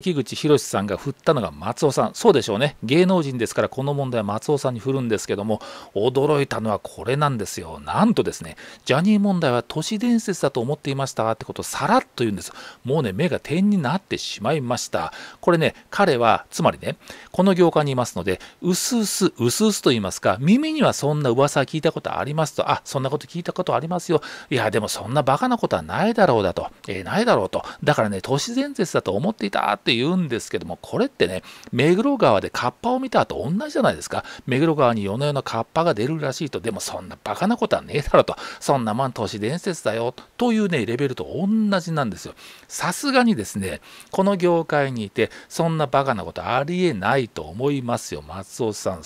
木口博さんが振ったのが松尾さん、そうでしょうね、芸能人ですから、この問題は松尾さんに振るんですけども、驚いたのはこれなんですよ、なんとですね、ジャニー問題は都市伝説だと思っていましたってことをさらっと言うんです、もうね、目が点になってしまいました、これね、彼は、つまりね、この業界にいますので、うすうす、うすうすと言いますか、耳にはそんな噂聞いたことありますと、あそんなこと聞いたことありますよ、いや、でもそんなバカなことはないだろうだと、えー、ないだろうと、だからね、都市伝説だと思っていたって。って言うんですけども、これってね、目黒川でカッパを見た後同じじゃないですか。目黒川に夜の夜のカッパが出るらしいと、でもそんなバカなことはねえだろと、そんなまん都市伝説だよというね、レベルと同じなんですよ。さすがにですね、この業界にいて、そんなバカなことありえないと思いますよ、松尾さん。